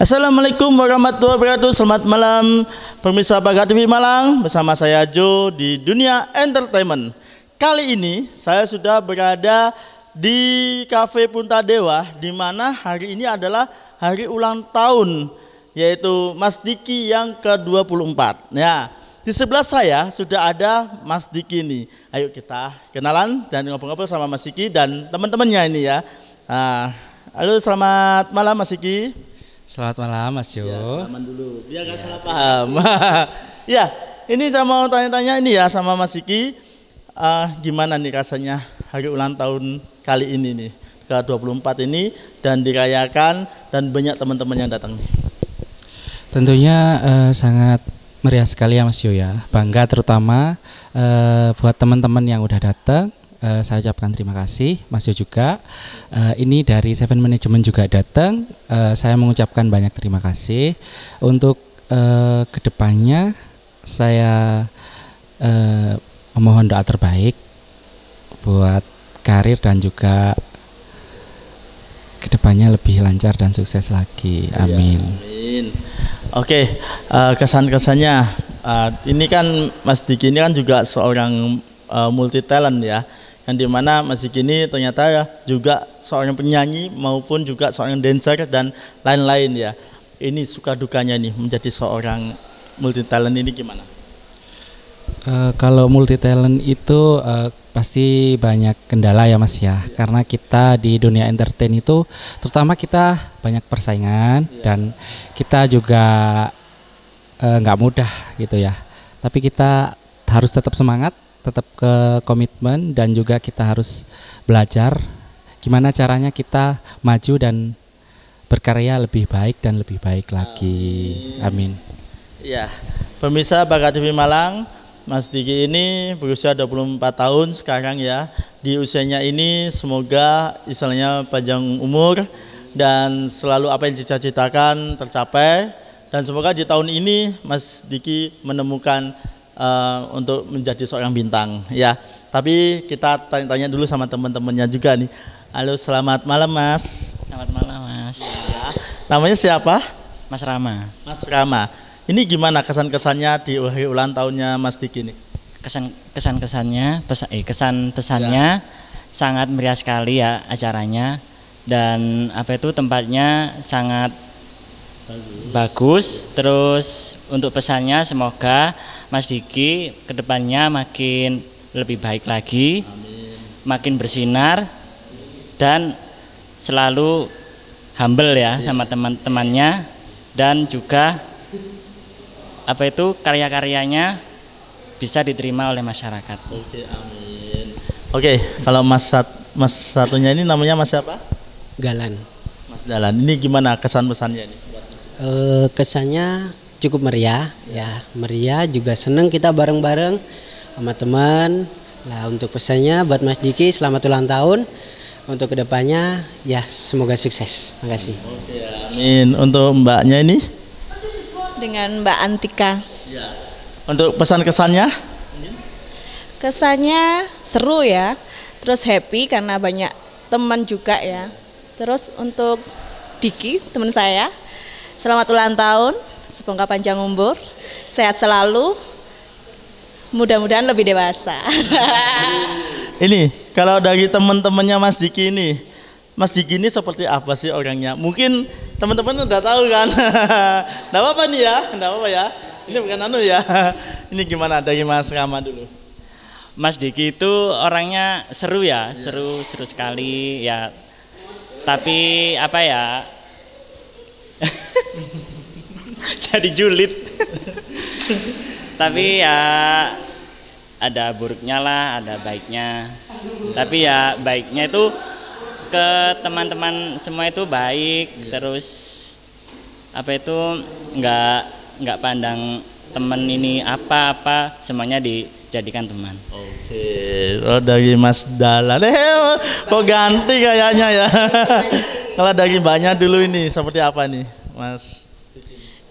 Assalamualaikum warahmatullahi wabarakatuh Selamat malam Pemirsa Pagar TV Malang Bersama saya Jo di Dunia Entertainment Kali ini saya sudah berada di Cafe Punta Dewa di mana hari ini adalah hari ulang tahun yaitu Mas Diki yang ke-24. Ya, di sebelah saya sudah ada Mas Diki ini. Ayo kita kenalan dan ngobrol-ngobrol sama Mas Diki dan teman-temannya ini ya. Nah, halo selamat malam Mas Diki. Selamat malam Mas Jo. Ya, selamat dulu. Biar ya, salah paham. ya, ini saya mau tanya-tanya ini ya sama Mas Iki. Uh, gimana nih rasanya hari ulang tahun kali ini nih? Ke-24 ini dan dirayakan dan banyak teman-teman yang datang Tentunya uh, sangat meriah sekali ya Mas Jo ya. Bangga terutama uh, buat teman-teman yang udah datang uh, saya ucapkan terima kasih Mas Jo juga. Uh, ini dari Seven Management juga datang. Uh, saya mengucapkan banyak terima kasih untuk uh, kedepannya saya uh, memohon doa terbaik buat karir dan juga kedepannya lebih lancar dan sukses lagi. Iya, amin. Ya, amin. Oke, uh, kesan-kesannya uh, ini kan Mas Diki ini kan juga seorang uh, multi talent ya yang dimana masih kini ternyata ya juga seorang penyanyi maupun juga seorang dancer dan lain-lain ya ini suka dukanya nih menjadi seorang multi talent ini gimana Uh, kalau multi talent itu uh, pasti banyak kendala ya Mas ya. Yeah. Karena kita di dunia entertain itu terutama kita banyak persaingan yeah. dan kita juga eh, nggak uh, mudah gitu ya. Tapi kita harus tetap semangat tetap ke komitmen dan juga kita harus belajar gimana caranya kita maju dan berkarya lebih baik dan lebih baik lagi. Amin. Ya, pemirsa Bakat TV Malang, Mas Diki ini berusia 24 tahun sekarang ya. Di usianya ini semoga istilahnya panjang umur dan selalu apa yang dicita-citakan tercapai dan semoga di tahun ini Mas Diki menemukan Eh, untuk menjadi seorang bintang ya. Tapi kita tanya-tanya dulu sama teman-temannya juga nih. Halo, selamat malam Mas. Selamat malam Mas. Ya. Namanya siapa? Mas Rama. Mas Rama. Ini gimana kesan-kesannya di hari ulang tahunnya Mas Diki ini? Kesan kesan-kesannya, pesan eh kesan pesannya ya. sangat meriah sekali ya acaranya dan apa itu tempatnya sangat bagus. Terus untuk pesannya semoga Mas Diki kedepannya makin lebih baik lagi, Amin. makin bersinar dan selalu humble ya Amin. sama teman-temannya dan juga apa itu karya-karyanya bisa diterima oleh masyarakat. Oke, amin. Oke, kalau Mas sat, Mas satunya ini namanya Mas siapa? Galan. Mas Galan. Ini gimana kesan pesannya ini? Eh, kesannya cukup meriah ya meriah juga seneng kita bareng-bareng sama teman nah untuk pesannya buat Mas Diki selamat ulang tahun untuk kedepannya ya semoga sukses makasih oke amin untuk mbaknya ini dengan Mbak Antika iya. untuk pesan kesannya kesannya seru ya terus happy karena banyak teman juga ya terus untuk Diki teman saya Selamat ulang tahun, semoga panjang umur, sehat selalu, mudah-mudahan lebih dewasa. ini kalau dari teman-temannya Mas Diki ini, Mas Diki ini seperti apa sih orangnya? Mungkin teman-teman udah tahu kan? Tidak apa-apa nih ya, tidak apa-apa ya. Ini bukan anu ya. Ini gimana dari Mas Rama dulu? Mas Diki itu orangnya seru ya, seru seru sekali ya. Tapi apa ya? jadi julid tapi ya ada buruknya lah ada baiknya tapi ya baiknya itu ke teman-teman semua itu baik yeah. terus apa itu nggak nggak pandang teman ini apa-apa semuanya dijadikan teman. Oke, oh, dari Mas Dalan, eh, eh, kok ganti kayaknya ya. Kalau daging banyak dulu ini seperti apa nih? Mas?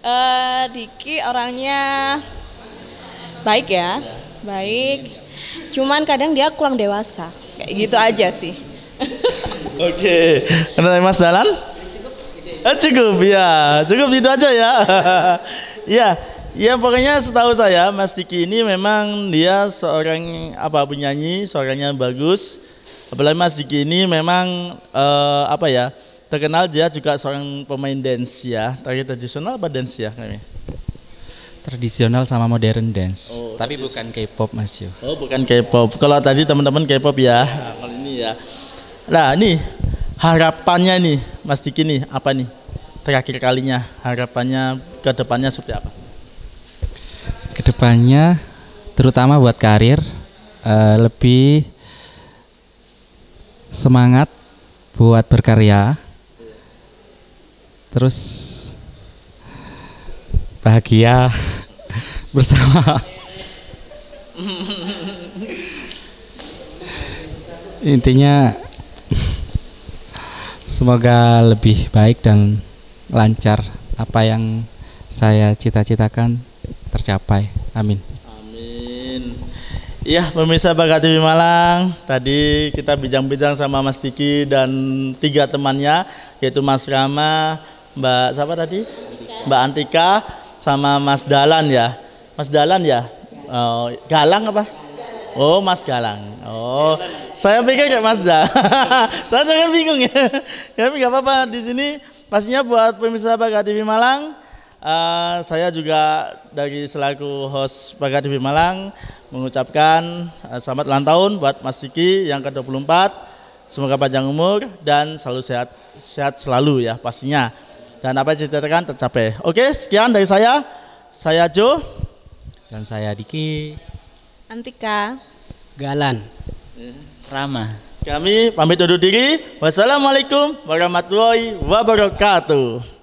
Uh, Diki orangnya baik ya, baik. Cuman kadang dia kurang dewasa, kayak gitu aja sih. Oke, okay. Mas Dalan? Eh, cukup ya, cukup itu aja ya. ya, ya pokoknya setahu saya Mas Diki ini memang dia seorang apa penyanyi, suaranya bagus. Apalagi Mas Diki ini memang uh, apa ya? Terkenal dia juga seorang pemain dance ya. Tari tradisional apa dance ya kami? Tradisional sama modern dance. Oh, Tapi tradis- bukan K-pop Mas Yo. Oh, bukan K-pop. Kalau tadi teman-teman K-pop ya. Nah, kalau ini ya. Nah, ini harapannya nih Mas Diki nih apa nih? Terakhir kalinya harapannya ke depannya seperti apa? Kedepannya terutama buat karir uh, lebih semangat buat berkarya terus bahagia bersama intinya semoga lebih baik dan lancar apa yang saya cita-citakan tercapai amin amin Iya, pemirsa Bagat TV Malang, tadi kita bincang-bincang sama Mas Diki dan tiga temannya, yaitu Mas Rama, Mbak siapa tadi? Mbak Antika sama Mas Dalan ya. Mas Dalan ya? Oh, Galang apa? Oh, Mas Galang. Oh, saya pikir kayak Mas Dalan. saya kan bingung ya. ya nggak apa-apa di sini pastinya buat pemirsa Baga TV Malang Uh, saya juga dari selaku host Baga TV Malang mengucapkan uh, selamat ulang tahun buat Mas Siki yang ke-24. Semoga panjang umur dan selalu sehat sehat selalu ya pastinya dan apa yang diceritakan tercapai. Oke, sekian dari saya. Saya Jo dan saya Diki. Antika. Galan. Rama. Kami pamit undur diri. Wassalamualaikum warahmatullahi wabarakatuh.